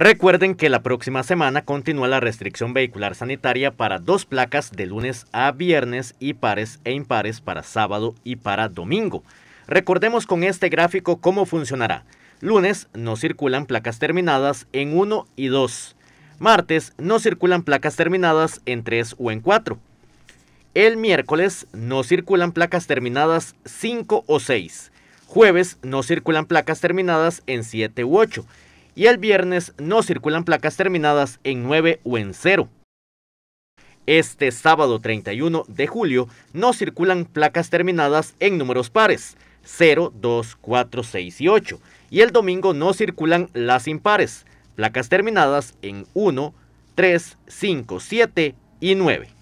Recuerden que la próxima semana continúa la restricción vehicular sanitaria para dos placas de lunes a viernes y pares e impares para sábado y para domingo. Recordemos con este gráfico cómo funcionará. Lunes no circulan placas terminadas en 1 y 2. Martes no circulan placas terminadas en 3 o en 4. El miércoles no circulan placas terminadas 5 o 6. Jueves no circulan placas terminadas en 7 u 8 y el viernes no circulan placas terminadas en 9 o en 0. Este sábado 31 de julio no circulan placas terminadas en números pares 0, 2, 4, 6 y 8 y el domingo no circulan las impares, placas terminadas en 1, 3, 5, 7 y 9.